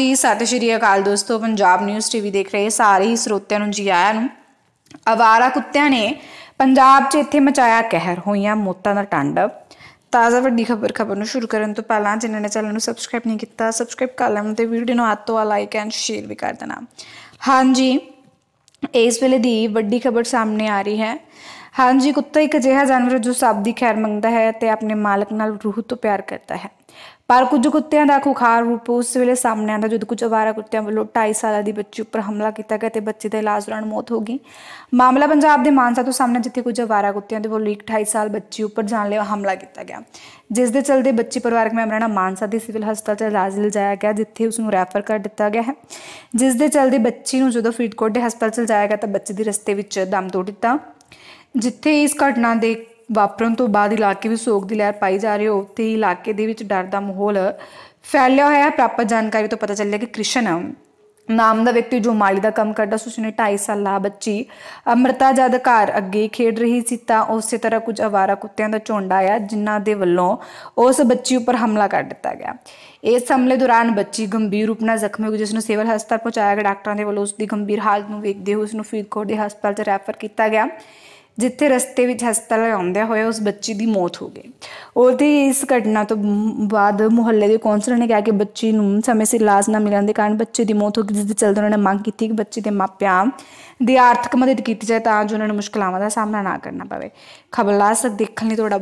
ਜੀ ਸਤਿ ਸ਼੍ਰੀ ਅਕਾਲ ਦੋਸਤੋ ਪੰਜਾਬ ਨਿਊਜ਼ ਟੀਵੀ ਦੇਖ ਰਹੇ ਸਾਰੇ ਹੀ ਸਰੋਤਿਆਂ ਨੂੰ ਜੀ ਆਇਆਂ ਨੂੰ ਅਵਾਰਾ ਕੁੱਤਿਆਂ ਨੇ ਪੰਜਾਬ 'ਚ ਇੱਥੇ ਮਚਾਇਆ ਕਹਿਰ ਹੋਈਆਂ ਮੋਤਾਂ ਦਾ ਟੰਡ ਤਾਜ਼ਾ ਵੱਡੀ ਖਬਰ ਖਬਰ ਨੂੰ ਸ਼ੁਰੂ ਕਰਨ ਤੋਂ ਪਹਿਲਾਂ ਜਿਨ੍ਹਾਂ ਨੇ ਚੈਨਲ ਨੂੰ ਸਬਸਕ੍ਰਾਈਬ ਨਹੀਂ ਕੀਤਾ ਸਬਸਕ੍ਰਾਈਬ ਕਰ ਲੈਣ ਤੇ ਵੀਡੀਓ ਨੂੰ ਹੱਥ ਤੋਂ ਲਾਈਕ ਐਂਡ ਸ਼ੇਅਰ ਵੀ ਕਰ ਦੇਣਾ ਹਾਂਜੀ ਇਸ ਵੇਲੇ ਦੀ ਵੱਡੀ ਖਬਰ ਸਾਹਮਣੇ ਆ ਰਹੀ ਹੈ ਹਾਂਜੀ ਕੁੱਤਾ ਇੱਕ ਅਜਿਹਾ ਜਾਨਵਰ ਜੋ ਸਭ ਦੀ ਖੈਰ ਮੰਗਦਾ ਹੈ ਤੇ ਆਪਣੇ ਮਾਲਕ ਨਾਲ ਰੂਹ ਤੋਂ ਪਿਆਰ ਕਰਦਾ ਹੈ ਪਰ ਕੁਝ ਕੁੱਤਿਆਂ ਦਾ ਖੁਖਾਰ ਰੂਪ ਉਸ ਵੇਲੇ ਸਾਹਮਣੇ ਆਂਦਾ ਜਦ ਕੁਝ ਅਵਾਰਾ ਕੁੱਤਿਆਂ ਵੱਲੋਂ 2.5 ਸਾਲਾਂ ਦੀ ਬੱਚੀ ਉੱਪਰ ਹਮਲਾ ਕੀਤਾ ਗਿਆ ਤੇ ਬੱਚੇ ਦਾ ਇਲਾਜ ਦੌਰਾਨ ਮੌਤ ਹੋ ਗਈ ਮਾਮਲਾ ਪੰਜਾਬ ਦੇ ਮਾਨਸਾ ਤੋਂ ਸਾਹਮਣੇ ਜਿੱਥੇ ਕੁਝ ਅਵਾਰਾ ਕੁੱਤਿਆਂ ਦੇ ਵੱਲੋਂ 2.5 ਸਾਲ ਬੱਚੀ ਉੱਪਰ ਜਾਨਲੇਵਾ ਹਮਲਾ ਕੀਤਾ ਗਿਆ ਜਿਸ ਦੇ ਚਲਦੇ ਬੱਚੀ ਪਰਿਵਾਰਕ ਮੈਂਬਰਾਂ ਨੂੰ ਮਾਨਸਾ ਦੇ ਸਿਵਲ ਹਸਪਤਾਲ 'ਚ ਇਲਾਜ ਲਿਜਾਇਆ ਗਿਆ ਜਿੱਥੇ ਉਸ ਨੂੰ ਰੈਫਰ ਕਰ ਦਿੱਤਾ ਗਿਆ ਹੈ ਜਿਸ ਦੇ ਚਲਦੇ ਬੱਚੀ ਨੂੰ ਜਦੋਂ ਫਰੀਦਕੋਟ ਦੇ ਹਸਪਤਾਲ 'ਚ ਲਿਜਾਇਆ ਗਿਆ ਤਾਂ ਬੱਚੇ ਦੀ ਰਸਤੇ ਵਿੱਚ ਦਮ ਤੋੜ ਦਿੱਤਾ ਜਿੱਥੇ ਇਸ ਘਟਨਾ ਦੇ ਵਾਪਰਨ ਤੋਂ ਬਾਅਦ ਇਲਾਕੇ ਵਿੱਚ ਸੋਗ ਦੀ ਲਹਿਰ ਪਾਈ ਜਾ ਰਹੀ ਹੋ ਤੇ ਇਲਾਕੇ ਦੇ ਵਿੱਚ ਡਰ ਦਾ ਮਾਹੌਲ ਫੈਲਿਆ ਹੋਇਆ ਹੈ ਪ੍ਰਾਪਤ ਜਾਣਕਾਰੀ ਤੋਂ ਪਤਾ ਚੱਲਿਆ ਕਿ ਕ੍ਰਿਸ਼ਨ ਨਾਮ ਦਾ ਵਿਅਕਤੀ ਜੋ ਮਾਲੀ ਦਾ ਕੰਮ ਕਰਦਾ ਸੀ ਉਸਨੇ 2.5 ਸਾਲਾ ਬੱਚੀ ਅਮਰਤਾ ਜਦ ਘਰ ਅੱਗੇ ਖੇਡ ਰਹੀ ਸੀ ਤਾਂ ਉਸੇ ਤਰ੍ਹਾਂ ਕੁਝ ਅਵਾਰਾ ਕੁੱਤਿਆਂ ਦਾ ਝੁੰਡ ਆਇਆ ਜਿਨ੍ਹਾਂ ਦੇ ਵੱਲੋਂ ਉਸ ਬੱਚੀ ਉੱਪਰ ਹਮਲਾ ਕਰ ਦਿੱਤਾ ਗਿਆ ਇਸ ਹਮਲੇ ਦੌਰਾਨ ਬੱਚੀ ਗੰਭੀਰ ਰੂਪ ਨਾਲ ਜ਼ਖਮੀ ਹੋ ਗਈ ਜਿਸ ਨੂੰ ਸਿਵਲ ਹਸਪਤਾਲ ਪਹੁੰਚਾਇਆ ਗਿਆ ਡਾਕਟਰਾਂ ਦੇ ਵੱਲੋਂ ਉਸ ਦੀ ਗੰਭੀਰ ਹਾਲਤ ਨੂੰ ਵੇਖਦੇ ਹੋਏ ਉਸ ਨੂੰ ਫਰੀਦਕੋਟ ਦੇ ਹਸਪਤਾਲ 'ਚ ਰੈਫਰ ਕੀਤਾ ਗਿਆ ਜਿੱਥੇ ਰਸਤੇ ਵਿੱਚ ਹਸਪਤਾਲ ਆਉਂਦੇ ਹੋਏ ਉਸ ਬੱਚੀ ਦੀ ਮੌਤ ਹੋ ਗਈ ਉਹਦੀ ਇਸ ਘਟਨਾ ਤੋਂ ਬਾਅਦ ਮੁਹੱਲੇ ਦੇ ਕੌਂਸਲਰ ਨੇ ਕਿਹਾ ਕਿ ਬੱਚੀ ਨੂੰ ਸਮੇਂ ਸਿਰ ਇਲਾਜ ਨਾ ਮਿਲਣ ਦੇ ਕਾਰਨ ਬੱਚੇ ਦੀ ਮੌਤ ਹੋ ਗਈ ਜਿਸ ਚਲਦੇ ਉਹਨਾਂ ਨੇ ਮੰਗ ਕੀਤੀ ਕਿ ਬੱਚੇ ਦੇ ਮਾਪਿਆਂ ਦੀ ਆਰਥਿਕ ਮਦਦ ਕੀਤੀ ਜਾਏ ਤਾਂ ਜੋ ਉਹਨਾਂ ਨੂੰ ਮੁਸ਼ਕਲਾਂ ਦਾ ਸਾਹਮਣਾ ਨਾ ਕਰਨਾ ਪਵੇ ਖਬਰ ਲਾਸਕ ਦੇਖਣ ਲਈ ਤੁਹਾਡਾ